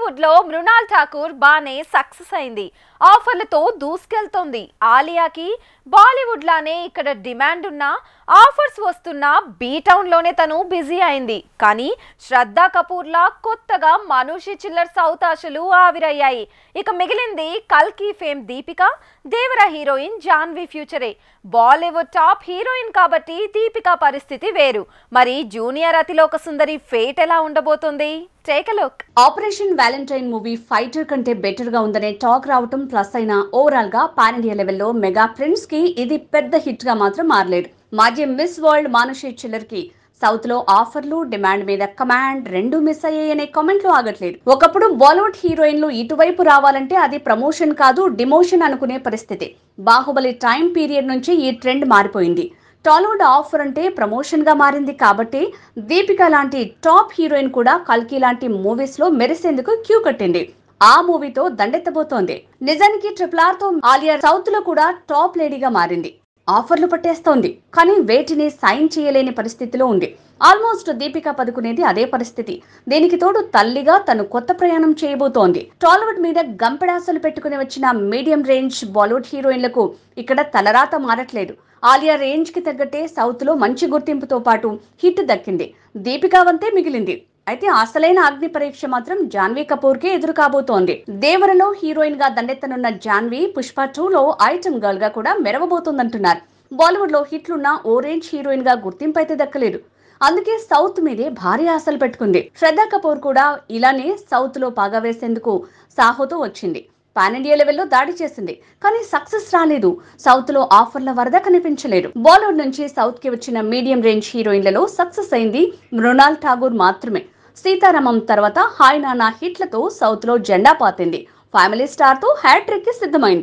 టాలీవుడ్ లో మృణాల్ ఠాకూర్ బానే సక్సెస్ అయింది ఆఫర్లతో దూసుకెళ్తోంది ఆలియాకి బాలీవుడ్ లానే ఇక్కడ డిమాండ్ ఉన్నా ఆఫర్స్ వస్తున్న టౌన్ లోనే తను బిజీ అయింది కానీ శ్రద్ధా కపూర్లా కొత్తగా మనుషి చిల్లర్ సౌత్ ఆశలు ఆవిరయ్యాయి ఇక మిగిలింది కల్కి ఫేమ్ దీపిక దేవర హీరోయిన్ జాన్వి ఫ్యూచరే బాలీవుడ్ టాప్ హీరోయిన్ కాబట్టి దీపిక పరిస్థితి వేరు మరి జూనియర్ అతిలోక సుందరి ఫేట్ ఎలా ఉండబోతుంది take look operation Valentine movie Fighter కంటే బెటర్ గా ఉందనే టాక్ రావటం ప్లస్ అయిన ఓవరాల్ గా పాన్ ఇండియా లెవెల్లో మెగా ఫ్రెండ్స్ కి ఇది పెద్ద హిట్ గా మాత్రం మారలేదు మాజీ మిస్ వరల్డ్ మానుషి చిల్లర్ కి సౌత్ లో ఆఫర్లు డిమాండ్ మీద కమాండ్ రెండు మిస్ అయ్యాయనే కామెంట్లు ఆగట్లేదు ఒకప్పుడు బాలీవుడ్ హీరోయిన్లు ఇటువైపు రావాలంటే అది ప్రమోషన్ కాదు డిమోషన్ అనుకునే పరిస్థితి బాహుబలి టైం పీరియడ్ నుంచి ఈ ట్రెండ్ మారిపోయింది టాలీవుడ్ ఆఫర్ అంటే ప్రమోషన్గా మారింది కాబట్టి దీపిక లాంటి టాప్ హీరోయిన్ కూడా కల్కి లాంటి మూవీస్లో మెరిసేందుకు క్యూ కట్టింది ఆ మూవీతో దండెత్తబోతోంది నిజానికి ట్రిపుల్ ఆర్తో ఆలియా సౌత్ లో కూడా టాప్ లేడీగా మారింది ఆఫర్లు పట్టేస్తోంది కానీ వేటిని సైన్ చేయలేని పరిస్థితిలో ఉంది ఆల్మోస్ట్ దీపిక పదుకునేది అదే పరిస్థితి దీనికి తోడు తల్లిగా తను కొత్త ప్రయాణం చేయబోతోంది టాలీవుడ్ మీద గంపెడాసలు పెట్టుకుని వచ్చిన మీడియం రేంజ్ బాలీవుడ్ హీరోయిన్లకు ఇక్కడ తలరాత మారట్లేదు ఆలియా రేంజ్కి తగ్గట్టే సౌత్లో మంచి గుర్తింపుతో పాటు హిట్ దక్కింది దీపికా వంతే మిగిలింది అయితే అసలైన అగ్ని పరీక్ష మాత్రం జాన్వీ కపూర్కే ఎదురు కాబోతోంది దేవరలో హీరోయిన్ గా దండెత్తనున్న జాన్వీ పుష్ప టూలో ఐటమ్ గర్ల్ గా కూడా మెరవబోతోందంటున్నారు బాలీవుడ్ లో హిట్లున్న రేంజ్ హీరోయిన్ గా గుర్తింపు అయితే దక్కలేదు అందుకే సౌత్ మీదే భారీ ఆశలు పెట్టుకుంది శ్రద్ధా కపూర్ కూడా ఇలానే సౌత్ లో పాగా వేసేందుకు సాహోతో వచ్చింది పాన్ ఇండియా లెవెల్లో దాడి చేసింది కానీ సక్సెస్ రాలేదు సౌత్ లో ఆఫర్ల వరద కనిపించలేదు బాలీవుడ్ నుంచి సౌత్ కి వచ్చిన మీడియం రేంజ్ హీరోయిన్లలో సక్సెస్ అయింది మృణాల్ ఠాగూర్ మాత్రమే సీతారామం తర్వాత హాయ్ నానా హిట్లతో సౌత్ లో జెండా పాతింది ఫ్యామిలీ స్టార్ తో హ్యాట్రిక్ కి సిద్ధమైంది